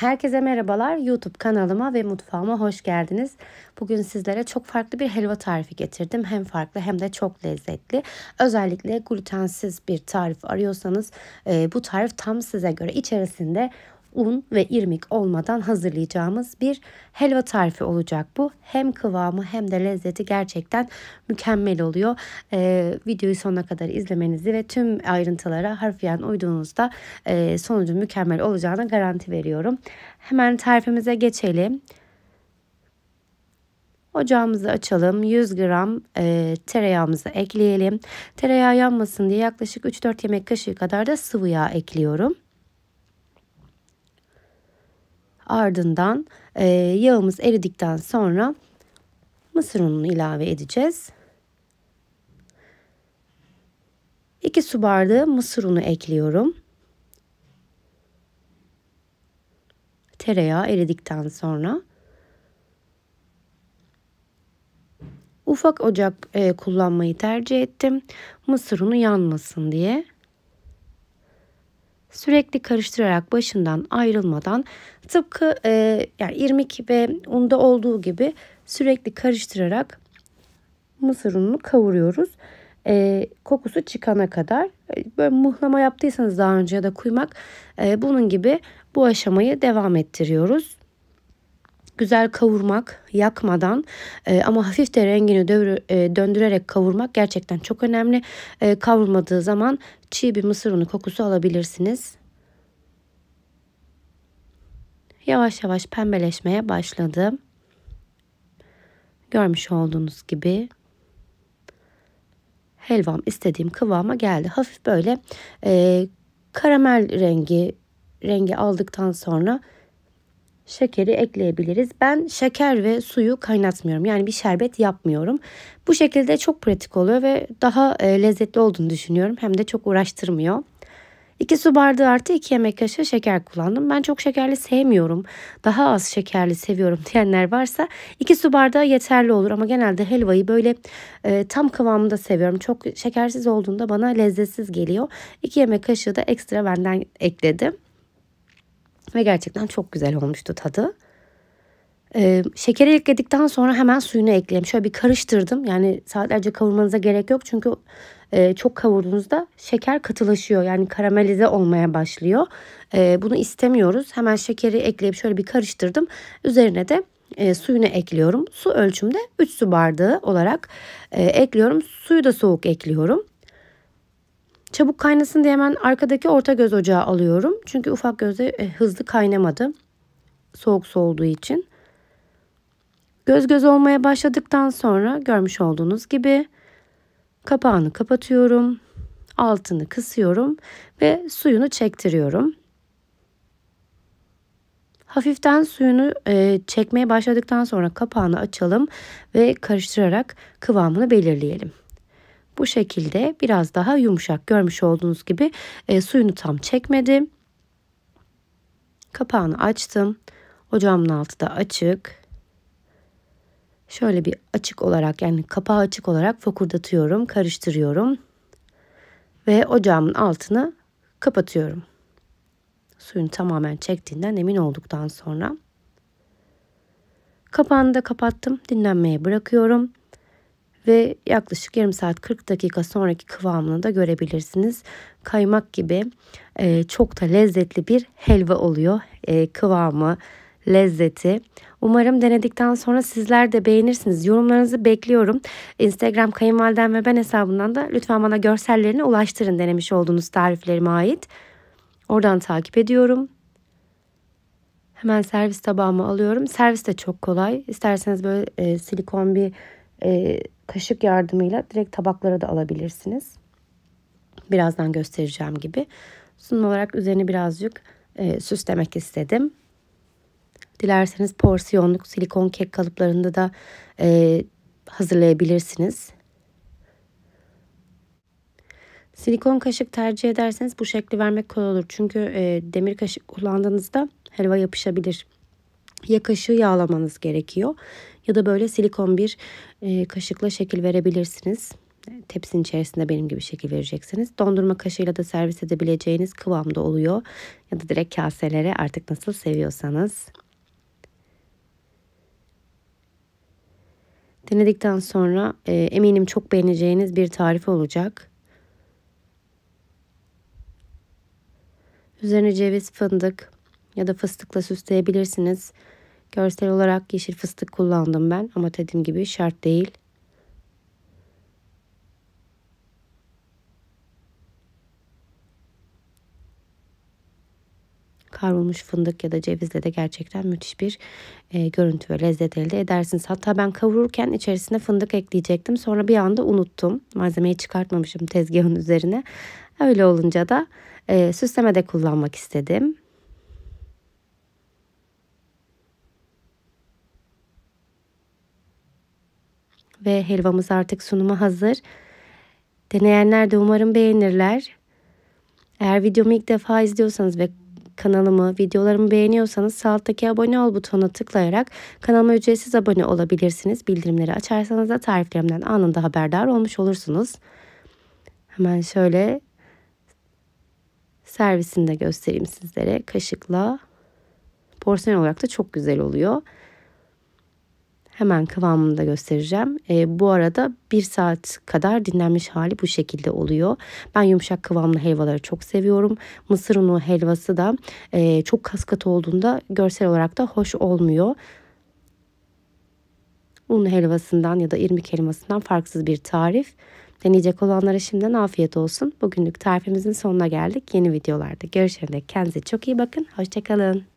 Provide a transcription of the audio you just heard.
Herkese merhabalar. YouTube kanalıma ve mutfağıma hoş geldiniz. Bugün sizlere çok farklı bir helva tarifi getirdim. Hem farklı hem de çok lezzetli. Özellikle glutensiz bir tarif arıyorsanız e, bu tarif tam size göre. İçerisinde un ve irmik olmadan hazırlayacağımız bir helva tarifi olacak bu. Hem kıvamı hem de lezzeti gerçekten mükemmel oluyor. Ee, videoyu sonuna kadar izlemenizi ve tüm ayrıntılara harfiyen uyduğunuzda e, sonucun mükemmel olacağına garanti veriyorum. Hemen tarifimize geçelim. Ocağımızı açalım. 100 gram e, tereyağımızı ekleyelim. Tereyağı yanmasın diye yaklaşık 3-4 yemek kaşığı kadar da sıvı yağ ekliyorum. Ardından e, yağımız eridikten sonra mısır ununu ilave edeceğiz. 2 su bardağı mısır unu ekliyorum. Tereyağı eridikten sonra ufak ocak e, kullanmayı tercih ettim. Mısır unu yanmasın diye sürekli karıştırarak başından ayrılmadan tıpkı e, yani irmik ve unda olduğu gibi sürekli karıştırarak mısır ununu kavuruyoruz. E, kokusu çıkana kadar e, böyle muhlama yaptıysanız daha önce ya da kuymak e, bunun gibi bu aşamayı devam ettiriyoruz güzel kavurmak yakmadan e, ama hafif de rengini dövür, e, döndürerek kavurmak gerçekten çok önemli. E, kavrulmadığı zaman çiğ bir mısır unu kokusu alabilirsiniz. Yavaş yavaş pembeleşmeye başladı. Görmüş olduğunuz gibi helvam istediğim kıvama geldi. Hafif böyle e, karamel rengi rengi aldıktan sonra şekeri ekleyebiliriz. Ben şeker ve suyu kaynatmıyorum. Yani bir şerbet yapmıyorum. Bu şekilde çok pratik oluyor ve daha e, lezzetli olduğunu düşünüyorum. Hem de çok uğraştırmıyor. 2 su bardağı artı 2 yemek kaşığı şeker kullandım. Ben çok şekerli sevmiyorum. Daha az şekerli seviyorum diyenler varsa 2 su bardağı yeterli olur. Ama genelde helvayı böyle e, tam kıvamında seviyorum. Çok şekersiz olduğunda bana lezzetsiz geliyor. 2 yemek kaşığı da ekstra benden ekledim. Ve gerçekten çok güzel olmuştu tadı. Ee, şekeri ekledikten sonra hemen suyunu ekleyelim. Şöyle bir karıştırdım. Yani saatlerce kavurmanıza gerek yok. Çünkü e, çok kavurduğunuzda şeker katılaşıyor. Yani karamelize olmaya başlıyor. E, bunu istemiyoruz. Hemen şekeri ekleyip şöyle bir karıştırdım. Üzerine de e, suyunu ekliyorum. Su ölçümde 3 su bardağı olarak e, ekliyorum. Suyu da soğuk ekliyorum. Çabuk kaynasın diye hemen arkadaki orta göz ocağı alıyorum. Çünkü ufak gözde e, hızlı kaynamadı. Soğuk su olduğu için. Göz göz olmaya başladıktan sonra görmüş olduğunuz gibi kapağını kapatıyorum. Altını kısıyorum ve suyunu çektiriyorum. Hafiften suyunu e, çekmeye başladıktan sonra kapağını açalım ve karıştırarak kıvamını belirleyelim. Bu şekilde biraz daha yumuşak görmüş olduğunuz gibi e, suyunu tam çekmedim. Kapağını açtım. Ocağımın altı da açık. Şöyle bir açık olarak yani kapağı açık olarak fokurdatıyorum, karıştırıyorum. Ve ocağımın altını kapatıyorum. Suyunu tamamen çektiğinden emin olduktan sonra. Kapağını da kapattım. Dinlenmeye bırakıyorum ve yaklaşık yarım saat 40 dakika sonraki kıvamını da görebilirsiniz. Kaymak gibi e, çok da lezzetli bir helva oluyor e, kıvamı, lezzeti. Umarım denedikten sonra sizler de beğenirsiniz. Yorumlarınızı bekliyorum. Instagram kayınvaliden ve ben hesabından da lütfen bana görsellerini ulaştırın denemiş olduğunuz tariflerime ait. Oradan takip ediyorum. Hemen servis tabağıma alıyorum. Servis de çok kolay. İsterseniz böyle e, silikon bir e, kaşık yardımıyla direkt tabaklara da alabilirsiniz. Birazdan göstereceğim gibi. Sunum olarak üzerine birazcık e, süslemek istedim. Dilerseniz porsiyonluk silikon kek kalıplarında da e, hazırlayabilirsiniz. Silikon kaşık tercih ederseniz bu şekli vermek kolay olur. Çünkü e, demir kaşık kullandığınızda helva yapışabilir. Ya kaşığı yağlamanız gerekiyor ya da böyle silikon bir e, kaşıkla şekil verebilirsiniz. E, tepsinin içerisinde benim gibi şekil vereceksiniz. Dondurma kaşığıyla da servis edebileceğiniz kıvamda oluyor. Ya da direkt kaselere artık nasıl seviyorsanız. Denedikten sonra e, eminim çok beğeneceğiniz bir tarif olacak. Üzerine ceviz, fındık ya da fıstıkla süsleyebilirsiniz. Görsel olarak yeşil fıstık kullandım ben ama dediğim gibi şart değil. kavrulmuş fındık ya da cevizle de gerçekten müthiş bir e, görüntü ve lezzet elde edersiniz. Hatta ben kavururken içerisine fındık ekleyecektim. Sonra bir anda unuttum. Malzemeyi çıkartmamışım tezgahın üzerine. Öyle olunca da e, süsleme de kullanmak istedim. ve helvamız artık sunuma hazır. Deneyenler de umarım beğenirler. Eğer videomu ilk defa izliyorsanız ve kanalımı, videolarımı beğeniyorsanız sağdaki abone ol butonuna tıklayarak kanalıma ücretsiz abone olabilirsiniz. Bildirimleri açarsanız da tariflerimden anında haberdar olmuş olursunuz. Hemen şöyle servisini de göstereyim sizlere. Kaşıkla porsiyon olarak da çok güzel oluyor hemen kıvamını da göstereceğim. E, bu arada bir saat kadar dinlenmiş hali bu şekilde oluyor. Ben yumuşak kıvamlı helvaları çok seviyorum. Mısır unu helvası da e, çok kaskat olduğunda görsel olarak da hoş olmuyor un helvasından ya da irmik helvasından farksız bir tarif. Deneyecek olanlara şimdiden afiyet olsun. Bugünlük tarifimizin sonuna geldik. Yeni videolarda görüşene dek kendinize çok iyi bakın. Hoşçakalın.